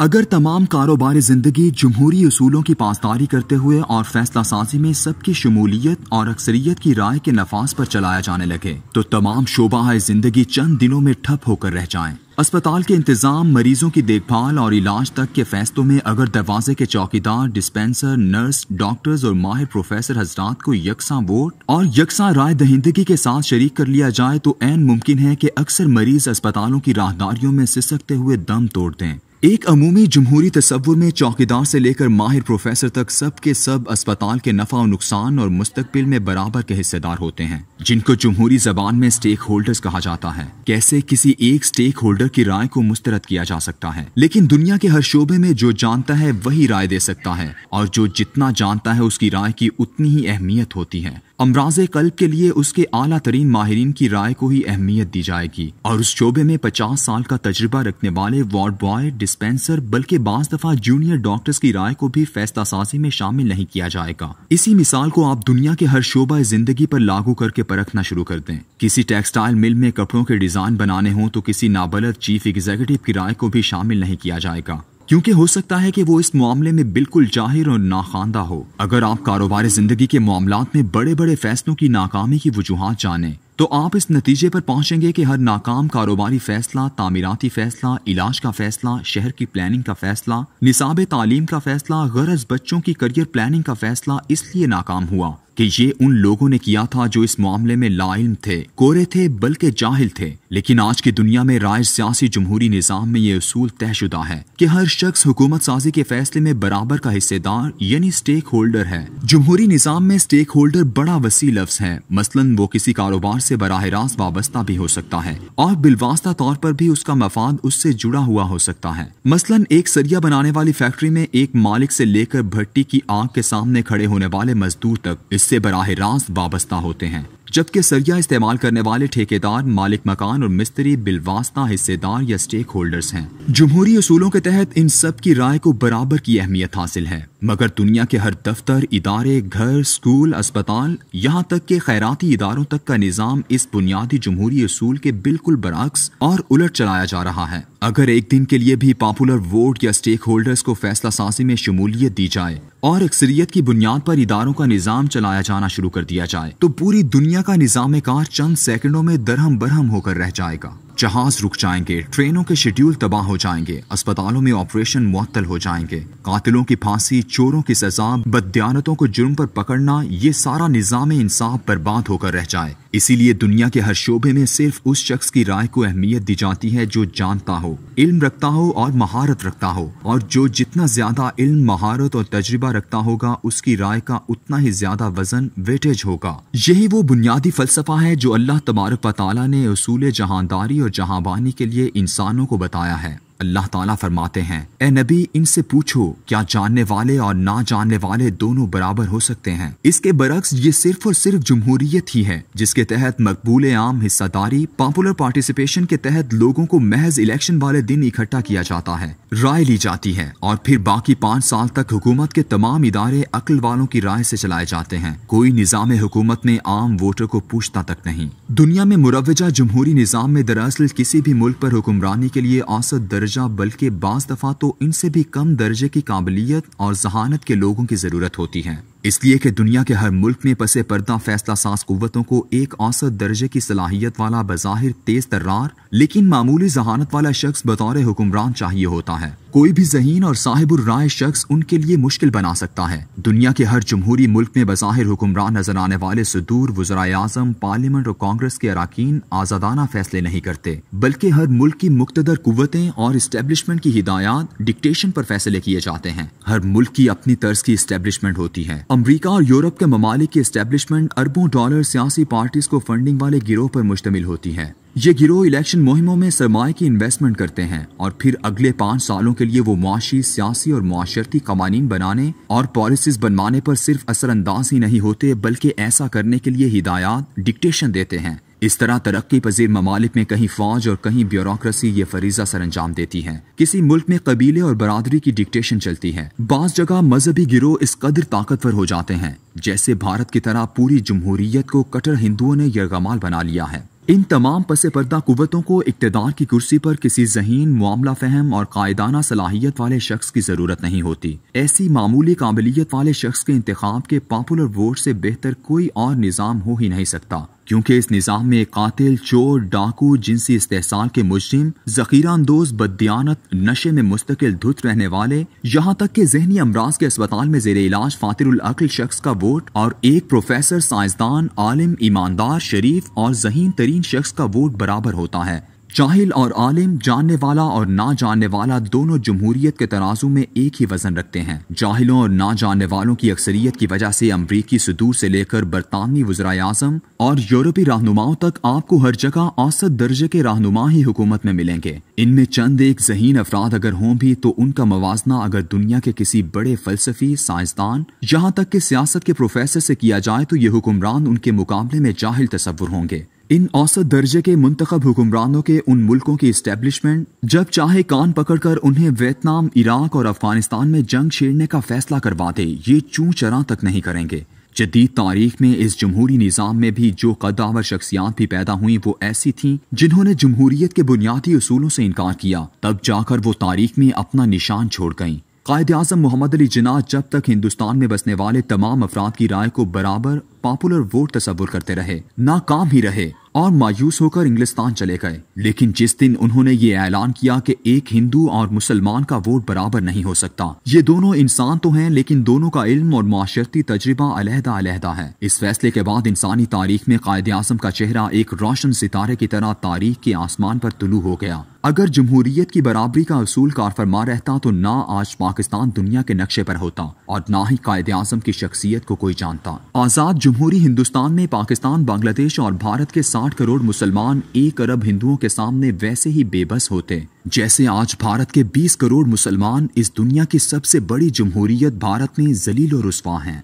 अगर तमाम कारोबारी ज़िंदगी जमहूरी असूलों की पासदारी करते हुए और फैसला साजी में सबकी शमूलियत और अक्सरियत की राय के नफाज पर चलाया जाने लगे तो तमाम शोबा ज़िंदगी चंद दिनों में ठप होकर रह जाए अस्पताल के इंतजाम मरीजों की देखभाल और इलाज तक के फैसलों में अगर दरवाजे के चौकीदार डिस्पेंसर नर्स डॉक्टर्स और माहिर प्रोफेसर हजरात को यकसा वोट और यकसा राय दहिंदगी के साथ शरीक कर लिया जाए तो ऐन मुमकिन है कि अक्सर मरीज अस्पतालों की राहदारियों में सिसकते हुए दम तोड़ दें एक अमूमी जमहूरी तस्वुर में चौकीदार से लेकर माहिर प्रोफेसर तक सब के सब अस्पताल के नफा और नुकसान और मुस्तबिल में बराबर के हिस्सेदार होते हैं जिनको जमहूरी जबान में स्टेक होल्डर कहा जाता है कैसे किसी एक स्टेक होल्डर की राय को मुस्तरद किया जा सकता है लेकिन दुनिया के हर शोबे में जो जानता है वही राय दे सकता है और जो जितना जानता है उसकी राय की उतनी ही अहमियत होती है अमराज कल्ब के लिए उसके आला तरीन माहरीन की राय को ही अहमियत दी जाएगी और उस शोबे में पचास साल का तजर्बा रखने वाले वार्ड बॉय डिस्पेंसर बल्कि बाज दफा जूनियर डॉक्टर्स की राय को भी फैसला साजी में शामिल नहीं किया जाएगा इसी मिसाल को आप दुनिया के हर शोबा जिंदगी पर लागू करके परखना शुरू कर दे किसी टेक्सटाइल मिल में कपड़ों के डिजाइन बनाने हों तो किसी नाबलद चीफ एग्जीक्यूटिव की राय को भी शामिल नहीं किया जाएगा क्योंकि हो सकता है कि वो इस मामले में बिल्कुल जाहिर और नाखानदा हो अगर आप कारोबारी जिंदगी के मामला में बड़े बड़े फैसलों की नाकामी की वजूहत जाने तो आप इस नतीजे पर पहुंचेंगे कि हर नाकाम कारोबारी फैसला तामीराती फैसला इलाज का फैसला शहर की प्लानिंग का फैसला निसाब तालीम का फैसला गरज बच्चों की करियर प्लानिंग का फैसला इसलिए नाकाम हुआ कि ये उन लोगों ने किया था जो इस मामले में लाइम थे कोरे थे बल्कि जाहिल थे लेकिन आज की दुनिया में राय सियासी जमहूरी निज़ाम में ये असूल तयशुदा है कि हर शख्स हुकूमत साजी के फैसले में बराबर का हिस्सेदार यानी स्टेक होल्डर है जमहूरी निज़ाम में स्टेक होल्डर बड़ा वसी लफ्ज है मसलन वो किसी कारोबार से बरह रास्त वाबस्ता भी हो सकता है और बिलवास्ता तौर पर भी उसका मफाद उससे जुड़ा हुआ हो सकता है मसलन एक सरिया बनाने वाली फैक्ट्री में एक मालिक से लेकर भट्टी की आग के सामने खड़े होने वाले मजदूर तक इससे बराह रास्त वाबस्ता होते हैं जबकि सरिया इस्तेमाल करने वाले ठेकेदार मालिक मकान और मिस्त्री बिलवास्ता हिस्सेदार या स्टेक होल्डर्स हैं जमहूरी असूलों के तहत इन सब की राय को बराबर की अहमियत हासिल है मगर दुनिया के हर दफ्तर इदारे घर स्कूल अस्पताल यहाँ तक के खैराती इदारों तक का निज़ाम इस बुनियादी जमहूरी असूल के बिल्कुल बरक्स और उलट चलाया जा रहा है अगर एक दिन के लिए भी पॉपुलर वोट या स्टेक होल्डर्स को फैसला साजी में शमूलियत दी जाए और अक्सरियत की बुनियाद पर इदारों का निज़ाम चलाया जाना शुरू कर दिया जाए तो पूरी दुनिया का निज़ाम कार चंद सेकंडों में दरहम बरहम होकर रह जाएगा जहाज रुक जाएंगे ट्रेनों के शेड्यूल तबाह हो जाएंगे अस्पतालों में ऑपरेशन मुअत्तल हो जाएंगे कातिलों की फांसी चोरों की सजा बदयानतों को जुर्म पर पकड़ना ये सारा निज़ाम इंसाफ बर्बाद होकर रह जाए इसीलिए दुनिया के हर शोबे में सिर्फ उस शख्स की राय को अहमियत दी जाती है जो जानता हो इल्म रखता हो और महारत रखता हो और जो जितना ज्यादा इल्म महारत और तजुर्बा रखता होगा उसकी राय का उतना ही ज्यादा वजन वेटेज होगा यही वो बुनियादी फलसफा है जो अल्लाह तबारक ने उसूल जहानदारी और जहांबानी के लिए इंसानों को बताया है अल्लाह ताला फरमाते हैं ए नबी इनसे पूछो क्या जानने वाले और ना जानने वाले दोनों बराबर हो सकते हैं इसके बरक्स ये सिर्फ और सिर्फ जमहूरियत ही है जिसके तहत मकबूल आम हिस्सादारी पॉपुलर पार्टिसिपेशन के तहत लोगों को महज इलेक्शन वाले दिन इकट्ठा किया जाता है राय ली जाती है और फिर बाकी पाँच साल तक हुकूमत के तमाम इदारे अकल वालों की राय ऐसी चलाए जाते हैं कोई निज़ाम हुकूमत में आम वोटर को पूछता तक नहीं दुनिया में मुरवजा जमहूरी निज़ाम में दरअसल किसी भी मुल्क आरोप हुक्मरानी के लिए औसत दर दर्जा बल्कि बाज़ दफ़ा तो इनसे भी कम दर्जे की काबिलियत और जहानत के लोगों की ज़रूरत होती है इसलिए कि दुनिया के हर मुल्क में पसे पर्दा फैसला साज कुतों को एक औसत दर्जे की सलाहियत वाला बज़ाहिर तेज तर्रार लेकिन मामूली जहानत वाला शख्स बतौर हुक्मरान चाहिए होता है कोई भी जहीन और साहिबुर राय शख्स उनके लिए मुश्किल बना सकता है दुनिया के हर जमहूरी मुल्क में बज़ाहिर हुक्मरान नजर आने वाले सदूर वजरा आजम पार्लियामेंट और कांग्रेस के अरकान आज़ादाना फैसले नहीं करते बल्कि हर मुल्क की मुख्तर कुतें और इस्टेब्लिशमेंट की हिदायत डिक्टेशन पर फैसले किए जाते हैं हर मुल्क की अपनी तर्ज की इस्टेब्लिशमेंट होती है अमरीका और यूरोप के ममालिक की इस्टेब्लिशमेंट अरबों डॉलर सियासी पार्टीज को फंडिंग वाले गिरोह पर मुश्तमिल होती हैं ये गिरोह इलेक्शन मुहिमों में सरमाए की इन्वेस्टमेंट करते हैं और फिर अगले पाँच सालों के लिए वो मुआशी सियासी और माशरती कवानी बनाने और पॉलिसीज बनवाने पर सिर्फ असरअंदाज ही नहीं होते बल्कि ऐसा करने के लिए हिदायत डिक्टेशन देते हैं इस तरह तरक्की पजीर ममालिक में कहीं फौज और कहीं ब्यूरोसी ये फरीजा सर अंजाम देती है किसी मुल्क में कबीले और बरदरी की डिक्टेशन चलती है बास जगह मजहबी गिरोह इस कदर ताकतवर हो जाते हैं जैसे भारत की तरह पूरी जमहूरियत को कटर हिंदुओं ने गमाल बना लिया है इन तमाम पसे पर्दा कुतों को इकतदार की कुर्सी पर किसी जहीन मामला फहम और कायदाना सलाहियत वाले शख्स की ज़रूरत नहीं होती ऐसी मामूली काबिलियत वाले शख्स के इंतखब के पॉपुलर वोट से बेहतर कोई और निज़ाम हो ही नहीं सकता क्योंकि इस निज़ाम में कातिल चोर डाकू जिनसी इस्तेसाल के मुजरिम जखीरा अंदोज बदयानत नशे में मुस्तकिल धुत रहने वाले यहाँ तक के जहनी अमराज के अस्पताल में जेर इलाज फातिरकल शख्स का वोट और एक प्रोफेसर साइंसदान आलिम ईमानदार शरीफ और जहीन तरीन शख्स का वोट बराबर होता है जाहिल और आलिम जानने वाला और ना जानने वाला दोनों जमहूरियत के तनाजु में एक ही वजन रखते हैं जाहिलों और ना जानने वालों की अक्सरियत की वजह से अमरीकी सदूर से लेकर बरतानवी वजरा आजम और यूरोपी रहनुमाओं तक आपको हर जगह औसत दर्जे के रहनुमा ही हुकूमत में मिलेंगे इनमें चंद एक जहीन अफराद अगर हों भी तो उनका मवाजना अगर दुनिया के किसी बड़े फलसफी साइंसदान यहाँ तक के सियासत के प्रोफेसर से किया जाए तो ये हुक्मरान उनके मुकाबले में जाहिल तस्वुर होंगे इन औसत दर्जे के मुंतखब हुक्मरानों के उन मुल्कों की इस्टेब्लिशमेंट जब चाहे कान पकड़कर उन्हें वियतनाम इराक और अफगानिस्तान में जंग छेड़ने का फैसला करवा दे ये चू चरा तक नहीं करेंगे जदीद तारीख में इस जमहूरी निज़ाम में भी जो कदावर शख्सियात भी पैदा हुई वो ऐसी थीं जिन्होंने जमहूरियत के बुनियादी असूलों से इनकार किया तब जाकर वो तारीख में अपना निशान छोड़ गईं कायद अजम मोहम्मद अली जिना जब तक हिंदुस्तान में बसने वाले तमाम अफराद की राय को बराबर पॉपुलर वोट तस्वुर करते रहे नाकाम ही रहे और मायूस होकर इंग्लिस्तान चले गए लेकिन जिस दिन उन्होंने ये ऐलान किया कि एक हिंदू और मुसलमान का वोट बराबर नहीं हो सकता ये दोनों इंसान तो हैं लेकिन दोनों का इल्म और माशरती तजर्बा अलहदा अलहदा है इस फैसले के बाद इंसानी तारीख में कायद आजम का चेहरा एक रोशन सितारे की तरह तारीख के आसमान पर तुलू हो गया अगर जमहूरियत की बराबरी का असूल कार फरमा रहता तो ना आज पाकिस्तान दुनिया के नक्शे पर होता और ना ही कायद आजम की शख्सियत को कोई जानता आजाद जमहूरी हिंदुस्तान में पाकिस्तान बांग्लादेश और भारत के साथ साठ करोड़ मुसलमान एक अरब हिंदुओं के सामने वैसे ही बेबस होते जैसे आज भारत के 20 करोड़ मुसलमान इस दुनिया की सबसे बड़ी जमहूरियत भारत में जलील और रसवा हैं